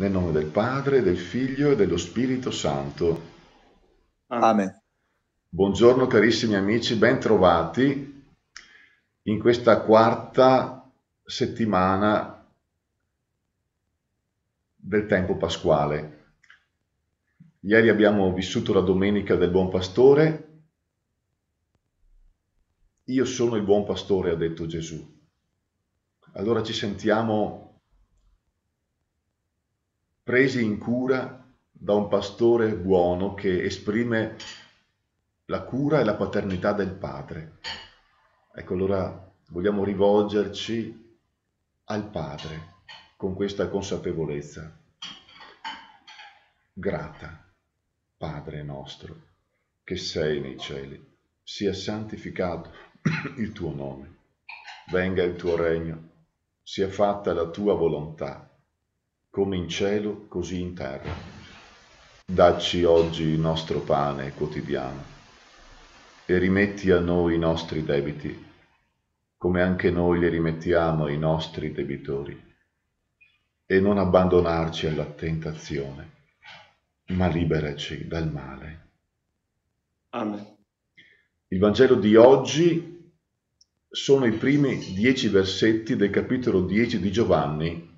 Nel nome del Padre, del Figlio e dello Spirito Santo. Amen. Buongiorno carissimi amici, bentrovati in questa quarta settimana del tempo pasquale. Ieri abbiamo vissuto la domenica del Buon Pastore. Io sono il Buon Pastore, ha detto Gesù. Allora ci sentiamo presi in cura da un pastore buono che esprime la cura e la paternità del padre. Ecco, allora vogliamo rivolgerci al padre con questa consapevolezza. Grata, Padre nostro, che sei nei cieli, sia santificato il tuo nome, venga il tuo regno, sia fatta la tua volontà come in cielo, così in terra. Dacci oggi il nostro pane quotidiano e rimetti a noi i nostri debiti, come anche noi li rimettiamo ai nostri debitori. E non abbandonarci alla tentazione, ma liberaci dal male. Amen. Il Vangelo di oggi sono i primi dieci versetti del capitolo 10 di Giovanni,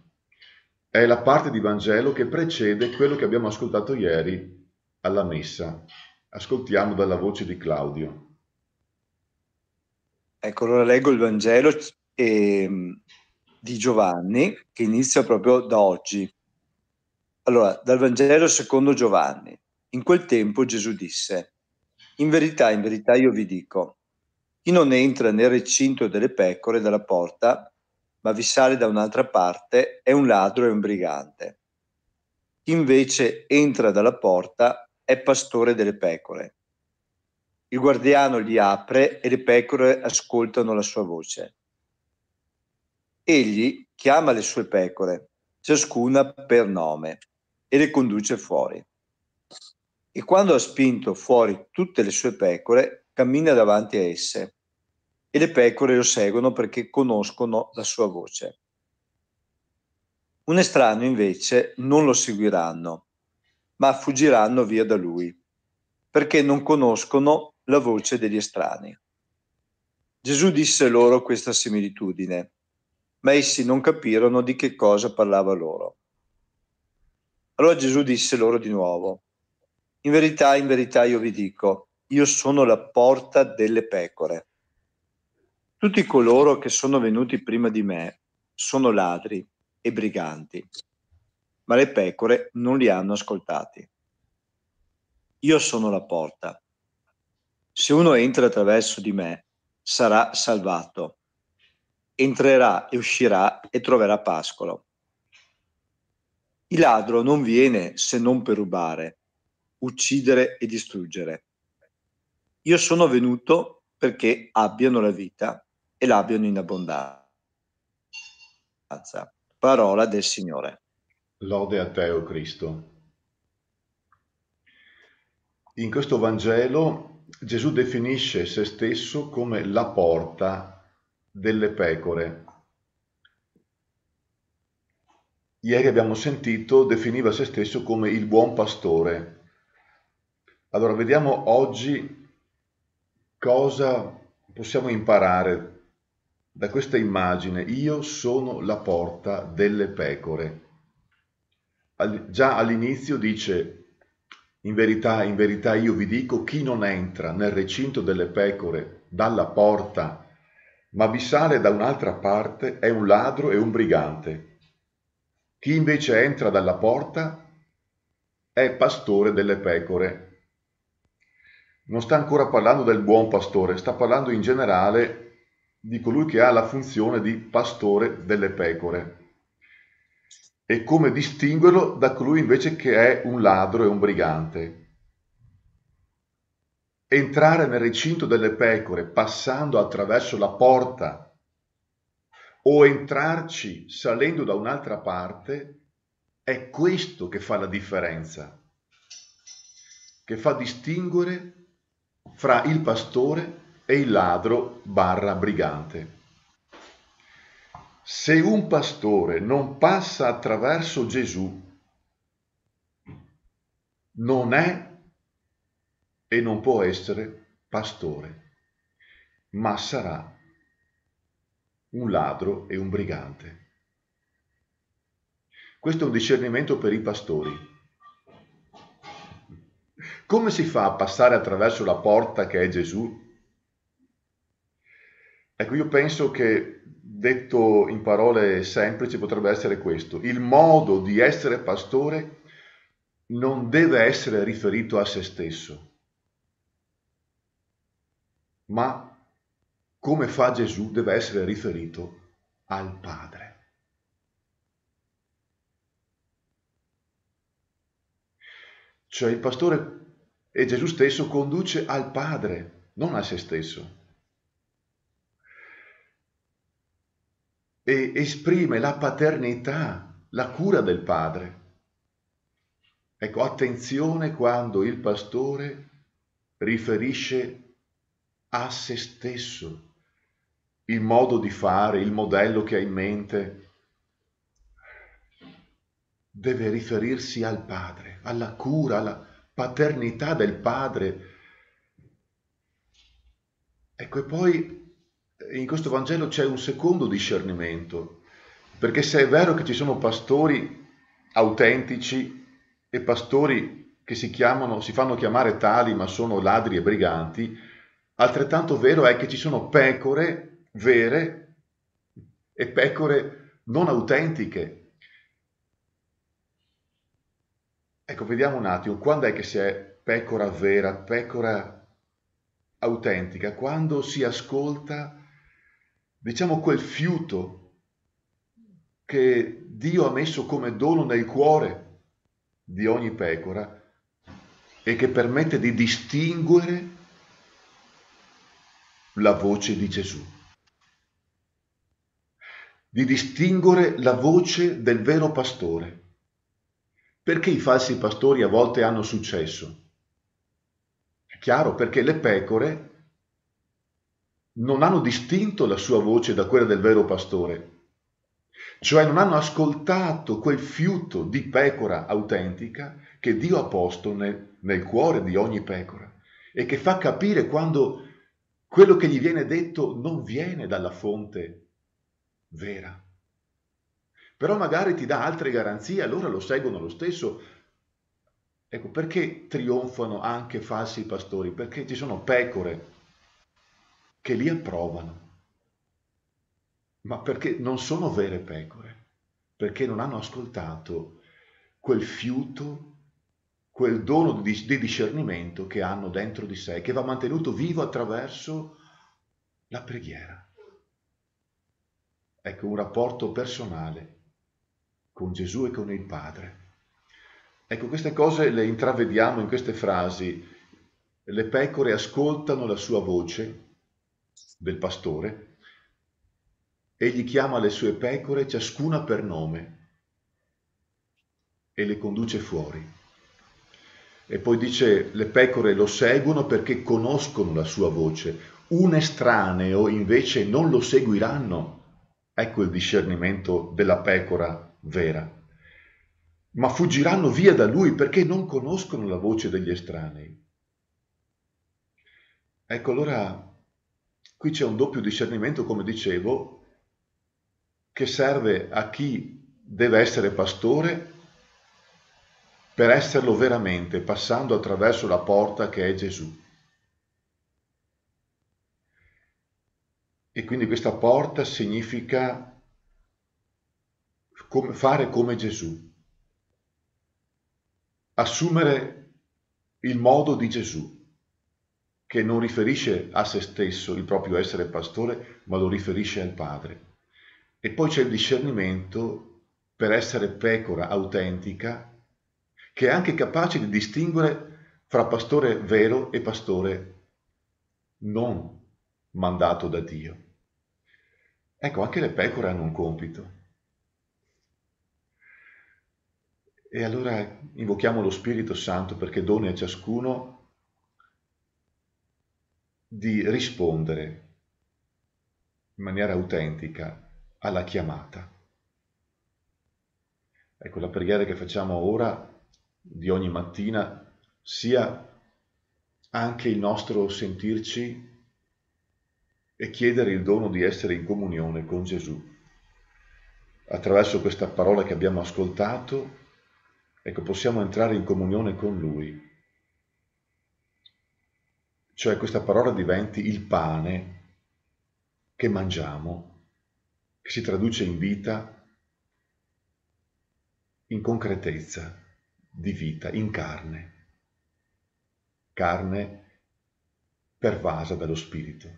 è la parte di Vangelo che precede quello che abbiamo ascoltato ieri alla messa. Ascoltiamo dalla voce di Claudio. Ecco, allora leggo il Vangelo eh, di Giovanni che inizia proprio da oggi. Allora, dal Vangelo secondo Giovanni. In quel tempo Gesù disse, in verità, in verità io vi dico, chi non entra nel recinto delle pecore dalla porta, ma vi sale da un'altra parte, è un ladro e un brigante. Chi invece entra dalla porta è pastore delle pecore. Il guardiano gli apre e le pecore ascoltano la sua voce. Egli chiama le sue pecore, ciascuna per nome, e le conduce fuori. E quando ha spinto fuori tutte le sue pecore, cammina davanti a esse e le pecore lo seguono perché conoscono la sua voce. Un estraneo invece non lo seguiranno, ma fuggiranno via da lui, perché non conoscono la voce degli estranei. Gesù disse loro questa similitudine, ma essi non capirono di che cosa parlava loro. Allora Gesù disse loro di nuovo, in verità, in verità io vi dico, io sono la porta delle pecore. Tutti coloro che sono venuti prima di me sono ladri e briganti, ma le pecore non li hanno ascoltati. Io sono la porta. Se uno entra attraverso di me, sarà salvato. Entrerà e uscirà e troverà pascolo. Il ladro non viene se non per rubare, uccidere e distruggere. Io sono venuto perché abbiano la vita e l'abbiano in abbondanza. Parola del Signore. Lode a te, o oh Cristo. In questo Vangelo Gesù definisce se stesso come la porta delle pecore. Ieri abbiamo sentito definiva se stesso come il buon pastore. Allora vediamo oggi cosa possiamo imparare da questa immagine, io sono la porta delle pecore. Al, già all'inizio dice, in verità, in verità io vi dico, chi non entra nel recinto delle pecore dalla porta, ma vi sale da un'altra parte, è un ladro e un brigante. Chi invece entra dalla porta è pastore delle pecore. Non sta ancora parlando del buon pastore, sta parlando in generale di colui che ha la funzione di pastore delle pecore e come distinguerlo da colui invece che è un ladro e un brigante. Entrare nel recinto delle pecore passando attraverso la porta o entrarci salendo da un'altra parte è questo che fa la differenza, che fa distinguere fra il pastore e il ladro barra brigante. Se un pastore non passa attraverso Gesù, non è e non può essere pastore, ma sarà un ladro e un brigante. Questo è un discernimento per i pastori. Come si fa a passare attraverso la porta che è Gesù Ecco, io penso che detto in parole semplici potrebbe essere questo. Il modo di essere pastore non deve essere riferito a se stesso, ma come fa Gesù deve essere riferito al Padre. Cioè il pastore e Gesù stesso conduce al Padre, non a se stesso. e esprime la paternità, la cura del padre. Ecco, attenzione quando il pastore riferisce a se stesso il modo di fare, il modello che ha in mente. Deve riferirsi al padre, alla cura, alla paternità del padre. Ecco, e poi in questo Vangelo c'è un secondo discernimento, perché se è vero che ci sono pastori autentici e pastori che si, chiamano, si fanno chiamare tali ma sono ladri e briganti, altrettanto vero è che ci sono pecore vere e pecore non autentiche. Ecco, vediamo un attimo, quando è che si è pecora vera, pecora autentica, quando si ascolta diciamo quel fiuto che Dio ha messo come dono nel cuore di ogni pecora e che permette di distinguere la voce di Gesù, di distinguere la voce del vero pastore. Perché i falsi pastori a volte hanno successo? È chiaro, perché le pecore non hanno distinto la sua voce da quella del vero pastore, cioè non hanno ascoltato quel fiuto di pecora autentica che Dio ha posto nel, nel cuore di ogni pecora e che fa capire quando quello che gli viene detto non viene dalla fonte vera. Però magari ti dà altre garanzie, allora lo seguono lo stesso, Ecco, perché trionfano anche falsi pastori? Perché ci sono pecore che li approvano, ma perché non sono vere pecore, perché non hanno ascoltato quel fiuto, quel dono di, di discernimento che hanno dentro di sé, che va mantenuto vivo attraverso la preghiera. Ecco, un rapporto personale con Gesù e con il Padre. Ecco, queste cose le intravediamo in queste frasi. Le pecore ascoltano la sua voce del pastore, egli chiama le sue pecore ciascuna per nome e le conduce fuori. E poi dice, le pecore lo seguono perché conoscono la sua voce, un estraneo invece non lo seguiranno. Ecco il discernimento della pecora vera. Ma fuggiranno via da lui perché non conoscono la voce degli estranei. Ecco allora Qui c'è un doppio discernimento, come dicevo, che serve a chi deve essere pastore per esserlo veramente, passando attraverso la porta che è Gesù. E quindi questa porta significa fare come Gesù, assumere il modo di Gesù che non riferisce a se stesso il proprio essere pastore, ma lo riferisce al Padre. E poi c'è il discernimento per essere pecora autentica, che è anche capace di distinguere fra pastore vero e pastore non mandato da Dio. Ecco, anche le pecore hanno un compito. E allora invochiamo lo Spirito Santo perché doni a ciascuno di rispondere in maniera autentica alla chiamata. Ecco, la preghiera che facciamo ora, di ogni mattina, sia anche il nostro sentirci e chiedere il dono di essere in comunione con Gesù. Attraverso questa parola che abbiamo ascoltato, ecco, possiamo entrare in comunione con Lui cioè questa parola diventi il pane che mangiamo, che si traduce in vita, in concretezza di vita, in carne, carne pervasa dallo Spirito.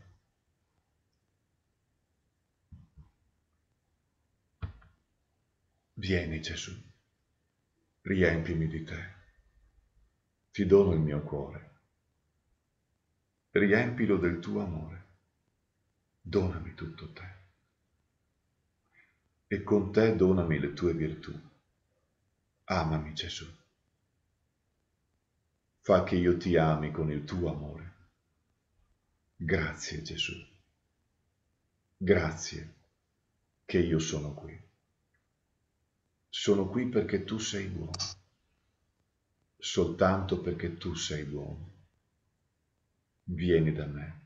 Vieni Gesù, riempimi di te, ti dono il mio cuore riempilo del tuo amore, donami tutto te e con te donami le tue virtù. Amami Gesù. Fa che io ti ami con il tuo amore. Grazie Gesù. Grazie che io sono qui. Sono qui perché tu sei buono. Soltanto perché tu sei buono vieni da me,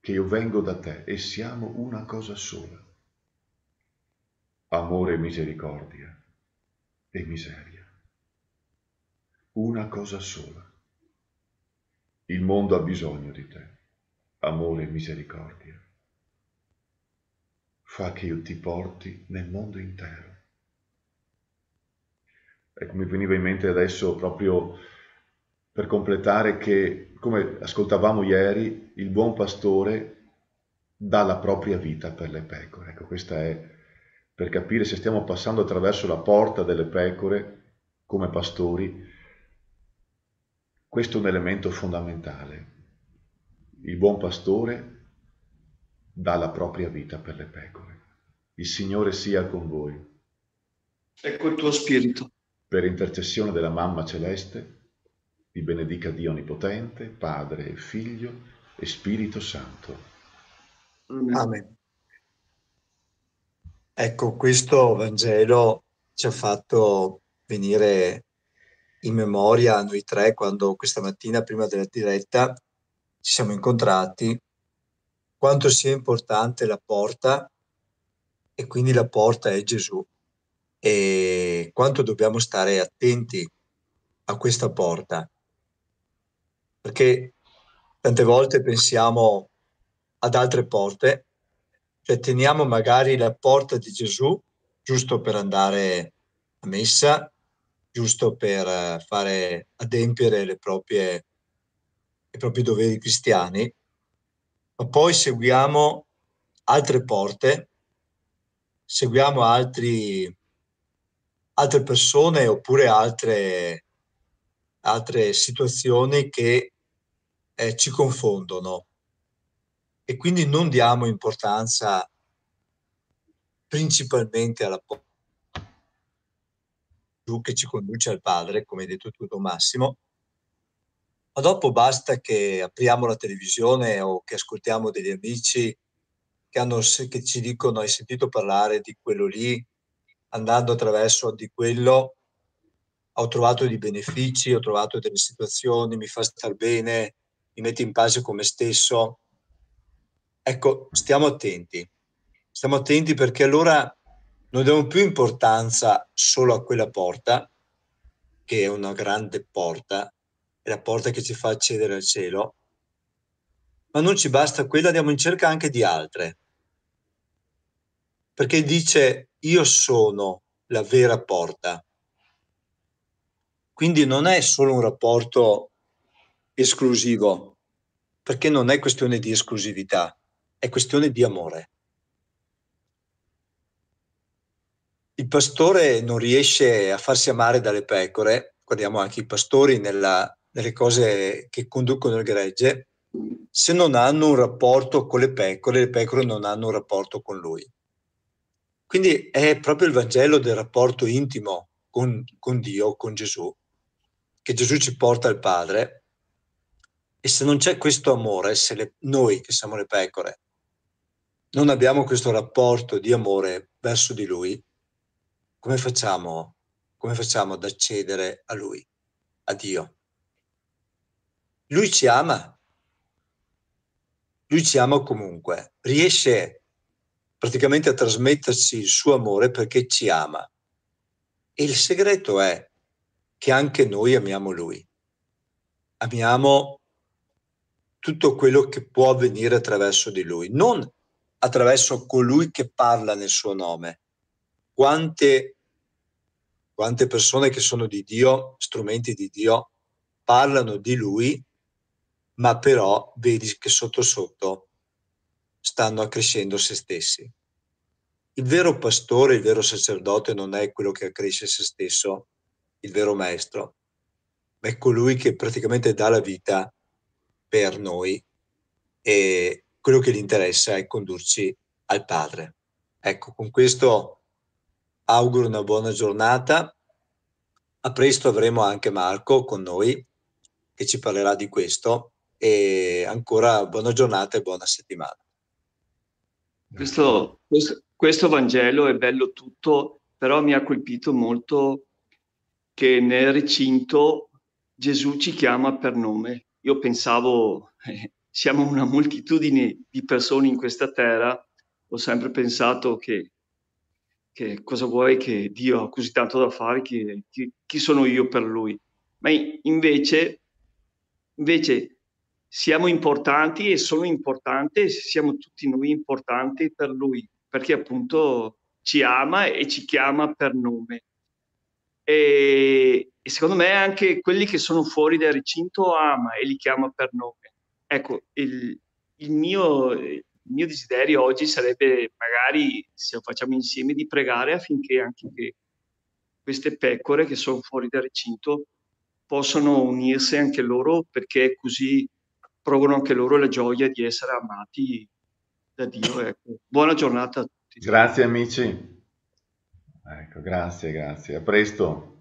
che io vengo da te e siamo una cosa sola. Amore e misericordia e miseria. Una cosa sola. Il mondo ha bisogno di te, amore e misericordia. Fa che io ti porti nel mondo intero. Ecco, mi veniva in mente adesso proprio per completare che come ascoltavamo ieri, il buon pastore dà la propria vita per le pecore. Ecco, questa è per capire se stiamo passando attraverso la porta delle pecore come pastori. Questo è un elemento fondamentale. Il buon pastore dà la propria vita per le pecore. Il Signore sia con voi. Ecco il tuo spirito. Per intercessione della Mamma Celeste, vi benedica Dio Onnipotente, Padre, Figlio e Spirito Santo. Amen. Ecco, questo Vangelo ci ha fatto venire in memoria a noi tre quando questa mattina, prima della diretta, ci siamo incontrati, quanto sia importante la porta e quindi la porta è Gesù e quanto dobbiamo stare attenti a questa porta perché tante volte pensiamo ad altre porte, cioè teniamo magari la porta di Gesù giusto per andare a messa, giusto per eh, fare adempiere le proprie, i propri doveri cristiani, ma poi seguiamo altre porte, seguiamo altri, altre persone oppure altre, altre situazioni che eh, ci confondono e quindi non diamo importanza principalmente alla porta che ci conduce al Padre, come hai detto tu, Don Massimo, ma dopo basta che apriamo la televisione o che ascoltiamo degli amici che, hanno, che ci dicono hai sentito parlare di quello lì, andando attraverso di quello, ho trovato dei benefici, ho trovato delle situazioni, mi fa star bene, mi metto in pace con me stesso. Ecco, stiamo attenti, stiamo attenti perché allora non diamo più importanza solo a quella porta, che è una grande porta, è la porta che ci fa accedere al cielo, ma non ci basta quella, andiamo in cerca anche di altre. Perché dice io sono la vera porta. Quindi non è solo un rapporto esclusivo, perché non è questione di esclusività, è questione di amore. Il pastore non riesce a farsi amare dalle pecore, guardiamo anche i pastori nella, nelle cose che conducono il gregge, se non hanno un rapporto con le pecore, le pecore non hanno un rapporto con lui. Quindi è proprio il Vangelo del rapporto intimo con, con Dio, con Gesù, che Gesù ci porta al Padre e se non c'è questo amore, se le, noi che siamo le pecore non abbiamo questo rapporto di amore verso di Lui, come facciamo, come facciamo ad accedere a Lui, a Dio? Lui ci ama, Lui ci ama comunque, riesce praticamente a trasmetterci il suo amore perché ci ama. E il segreto è che anche noi amiamo Lui, amiamo tutto quello che può avvenire attraverso di lui, non attraverso colui che parla nel suo nome. Quante, quante persone che sono di Dio, strumenti di Dio, parlano di lui, ma però vedi che sotto sotto stanno accrescendo se stessi. Il vero pastore, il vero sacerdote non è quello che accresce se stesso, il vero maestro, ma è colui che praticamente dà la vita per noi e quello che gli interessa è condurci al Padre. Ecco, con questo auguro una buona giornata. A presto avremo anche Marco con noi che ci parlerà di questo e ancora buona giornata e buona settimana. Questo, questo, questo Vangelo è bello tutto, però mi ha colpito molto che nel recinto Gesù ci chiama per nome io pensavo, eh, siamo una moltitudine di persone in questa terra, ho sempre pensato che, che cosa vuoi che Dio ha così tanto da fare, che, che, chi sono io per lui. Ma invece, invece siamo importanti e sono importanti, siamo tutti noi importanti per lui, perché appunto ci ama e ci chiama per nome. E secondo me anche quelli che sono fuori dal recinto ama e li chiama per nome. Ecco, il, il, mio, il mio, desiderio oggi sarebbe magari, se lo facciamo insieme, di pregare affinché anche queste pecore che sono fuori dal recinto possano unirsi anche loro perché così provano anche loro la gioia di essere amati da Dio. Ecco. Buona giornata a tutti. Grazie amici. Ecco, grazie, grazie. A presto.